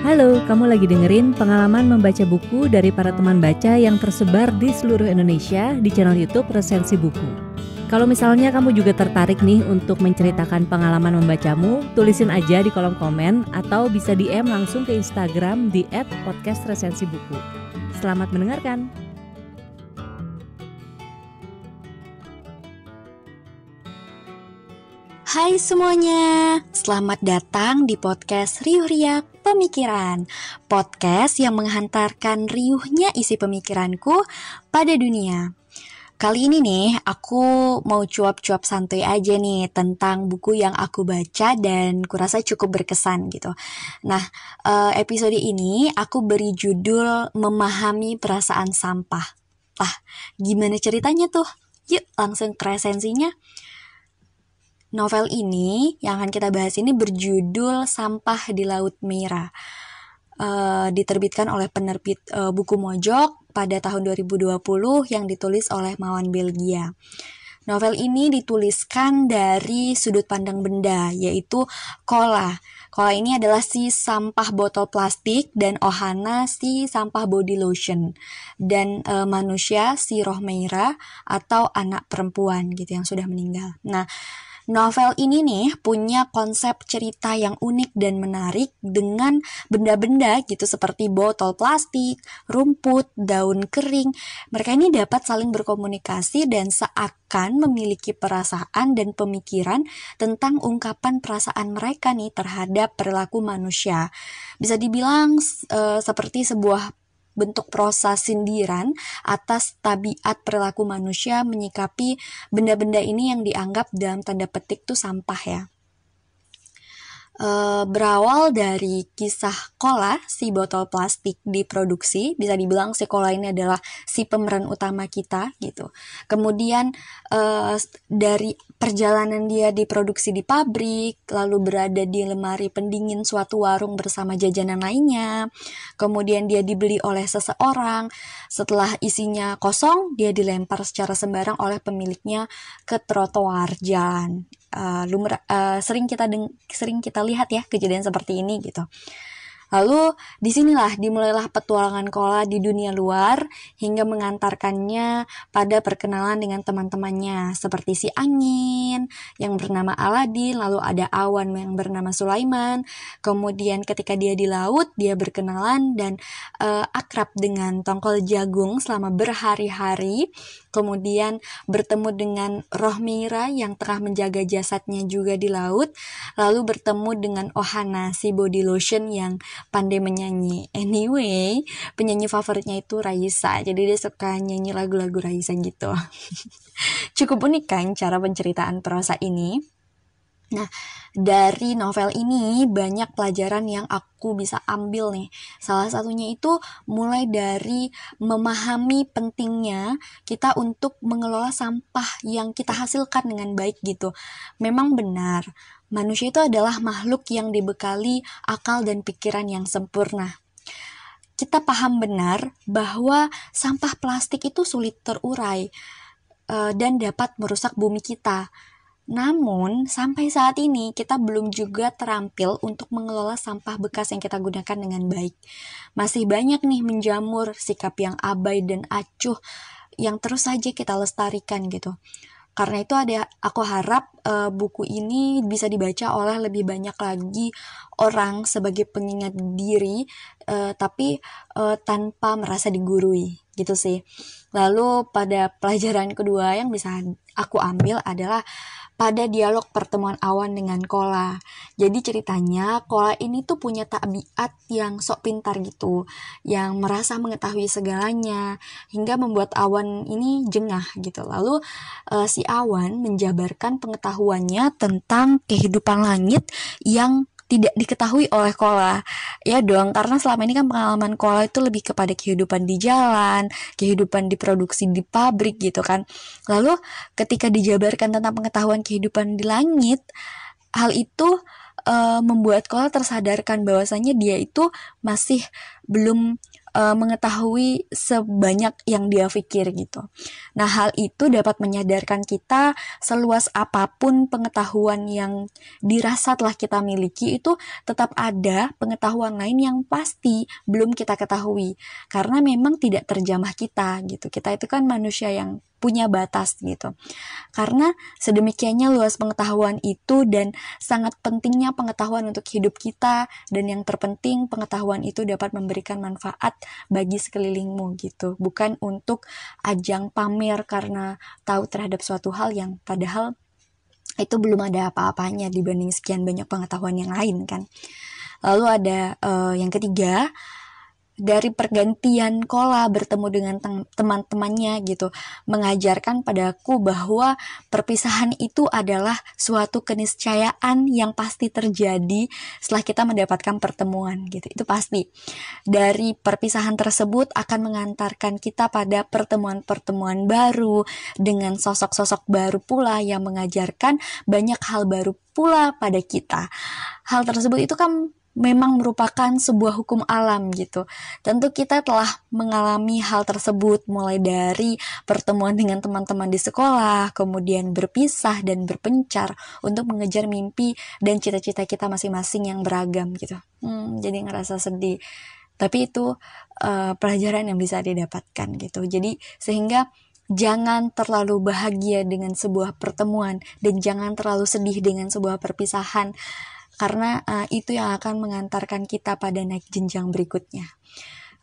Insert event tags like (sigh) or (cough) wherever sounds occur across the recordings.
Halo, kamu lagi dengerin pengalaman membaca buku dari para teman baca yang tersebar di seluruh Indonesia di channel YouTube Resensi Buku. Kalau misalnya kamu juga tertarik nih untuk menceritakan pengalaman membacamu, tulisin aja di kolom komen atau bisa DM langsung ke Instagram di @podcastresensibuku. Selamat mendengarkan. Hai semuanya, selamat datang di podcast Riuh Ria Pemikiran Podcast yang menghantarkan riuhnya isi pemikiranku pada dunia Kali ini nih, aku mau cuap-cuap santuy aja nih tentang buku yang aku baca dan kurasa cukup berkesan gitu. Nah, eh, episode ini aku beri judul Memahami Perasaan Sampah. Lah, gimana ceritanya tuh? Yuk langsung ke resensinya. Novel ini yang akan kita bahas ini berjudul Sampah di Laut Merah. Uh, diterbitkan oleh penerbit uh, buku Mojok pada tahun 2020 yang ditulis oleh Mawan Belgia. Novel ini dituliskan dari sudut pandang benda, yaitu kola. Kola ini adalah si sampah botol plastik dan Ohana si sampah body lotion dan e, manusia si roh merah atau anak perempuan gitu yang sudah meninggal. Nah, Novel ini nih punya konsep cerita yang unik dan menarik dengan benda-benda gitu seperti botol plastik, rumput, daun kering. Mereka ini dapat saling berkomunikasi dan seakan memiliki perasaan dan pemikiran tentang ungkapan perasaan mereka nih terhadap perilaku manusia. Bisa dibilang e, seperti sebuah bentuk prosa sindiran atas tabiat perilaku manusia menyikapi benda-benda ini yang dianggap dalam tanda petik tuh sampah ya. Eh, berawal dari kisah kola si botol plastik diproduksi bisa dibilang si kola ini adalah si pemeran utama kita gitu kemudian e, dari perjalanan dia diproduksi di pabrik lalu berada di lemari pendingin suatu warung bersama jajanan lainnya kemudian dia dibeli oleh seseorang setelah isinya kosong dia dilempar secara sembarang oleh pemiliknya ke trotoar jalan uh, eh, lumra, uh, eh, sering kita deng sering kita lihat ya kejadian seperti ini gitu Lalu disinilah dimulailah petualangan Kola di dunia luar hingga mengantarkannya pada perkenalan dengan teman-temannya seperti si angin yang bernama Aladin, lalu ada awan yang bernama Sulaiman. Kemudian ketika dia di laut, dia berkenalan dan uh, akrab dengan tongkol jagung selama berhari-hari. Kemudian bertemu dengan roh Mira yang tengah menjaga jasadnya juga di laut, lalu bertemu dengan Ohana si body lotion yang pandai menyanyi. Anyway, penyanyi favoritnya itu Raisa. Jadi dia suka nyanyi lagu-lagu Raisa gitu. (laughs) Cukup unik kan cara penceritaan prosa ini? Nah, dari novel ini banyak pelajaran yang aku bisa ambil nih. Salah satunya itu mulai dari memahami pentingnya kita untuk mengelola sampah yang kita hasilkan dengan baik gitu. Memang benar Manusia itu adalah makhluk yang dibekali akal dan pikiran yang sempurna. Kita paham benar bahwa sampah plastik itu sulit terurai e, dan dapat merusak bumi kita. Namun, sampai saat ini kita belum juga terampil untuk mengelola sampah bekas yang kita gunakan dengan baik. Masih banyak nih menjamur sikap yang abai dan acuh yang terus saja kita lestarikan gitu. Karena itu ada aku harap uh, buku ini bisa dibaca oleh lebih banyak lagi orang sebagai pengingat diri uh, tapi uh, tanpa merasa digurui gitu sih. Lalu pada pelajaran kedua yang bisa aku ambil adalah pada dialog pertemuan awan dengan Kola. Jadi ceritanya Kola ini tuh punya tabiat yang sok pintar gitu, yang merasa mengetahui segalanya hingga membuat awan ini jengah gitu. Lalu uh, si awan menjabarkan pengetahuannya tentang kehidupan langit yang tidak diketahui oleh Kola ya dong karena selama ini kan pengalaman Kola itu lebih kepada kehidupan di jalan kehidupan di produksi di pabrik gitu kan lalu ketika dijabarkan tentang pengetahuan kehidupan di langit hal itu uh, membuat Kola tersadarkan bahwasanya dia itu masih belum uh, mengetahui sebanyak yang dia pikir gitu. Nah, hal itu dapat menyadarkan kita seluas apapun pengetahuan yang dirasa telah kita miliki itu tetap ada pengetahuan lain yang pasti belum kita ketahui karena memang tidak terjamah kita gitu. Kita itu kan manusia yang punya batas gitu. Karena sedemikiannya luas pengetahuan itu dan sangat pentingnya pengetahuan untuk hidup kita dan yang terpenting pengetahuan itu dapat memberikan manfaat bagi sekelilingmu gitu. Bukan untuk ajang pamer karena tahu terhadap suatu hal yang padahal itu belum ada apa-apanya dibanding sekian banyak pengetahuan yang lain kan. Lalu ada uh, yang ketiga, dari pergantian Kola bertemu dengan teman-temannya gitu mengajarkan padaku bahwa perpisahan itu adalah suatu keniscayaan yang pasti terjadi setelah kita mendapatkan pertemuan gitu itu pasti dari perpisahan tersebut akan mengantarkan kita pada pertemuan-pertemuan baru dengan sosok-sosok baru pula yang mengajarkan banyak hal baru pula pada kita hal tersebut itu kan memang merupakan sebuah hukum alam gitu. Tentu kita telah mengalami hal tersebut mulai dari pertemuan dengan teman-teman di sekolah, kemudian berpisah dan berpencar untuk mengejar mimpi dan cita-cita kita masing-masing yang beragam gitu. Hmm, jadi ngerasa sedih. Tapi itu uh, pelajaran yang bisa didapatkan gitu. Jadi sehingga jangan terlalu bahagia dengan sebuah pertemuan dan jangan terlalu sedih dengan sebuah perpisahan karena uh, itu yang akan mengantarkan kita pada naik jenjang berikutnya.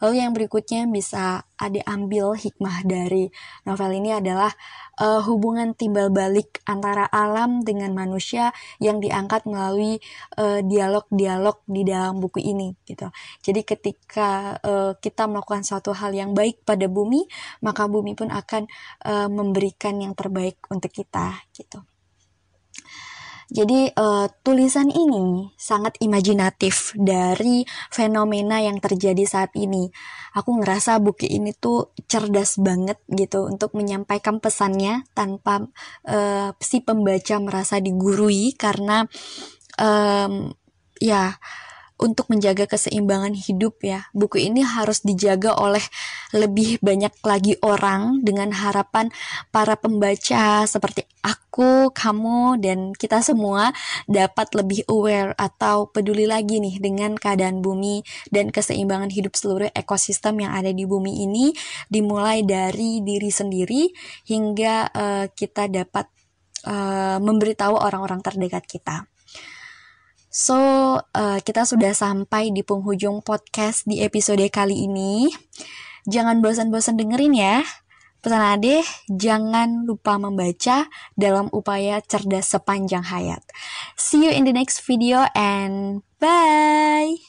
Lalu yang berikutnya yang bisa ada ambil hikmah dari novel ini adalah uh, hubungan timbal balik antara alam dengan manusia yang diangkat melalui dialog eh, dialog-dialog di dalam buku ini gitu. Jadi ketika uh, kita melakukan suatu hal yang baik pada bumi, maka bumi pun akan uh, memberikan yang terbaik untuk kita gitu. Jadi uh, tulisan ini sangat imajinatif dari fenomena yang terjadi saat ini. Aku ngerasa buku ini tuh cerdas banget gitu untuk menyampaikan pesannya tanpa uh, si pembaca merasa digurui karena um, ya untuk menjaga keseimbangan hidup ya. Buku ini harus dijaga oleh lebih banyak lagi orang dengan harapan para pembaca seperti aku, kamu, dan kita semua dapat lebih aware atau peduli lagi nih dengan keadaan bumi dan keseimbangan hidup seluruh ekosistem yang ada di bumi ini dimulai dari diri sendiri hingga uh, kita dapat uh, memberitahu orang-orang terdekat kita. So, uh, kita sudah sampai di penghujung podcast di episode kali ini. Jangan bosan-bosan dengerin ya. Pesan Ade, jangan lupa membaca dalam upaya cerdas sepanjang hayat. See you in the next video and bye!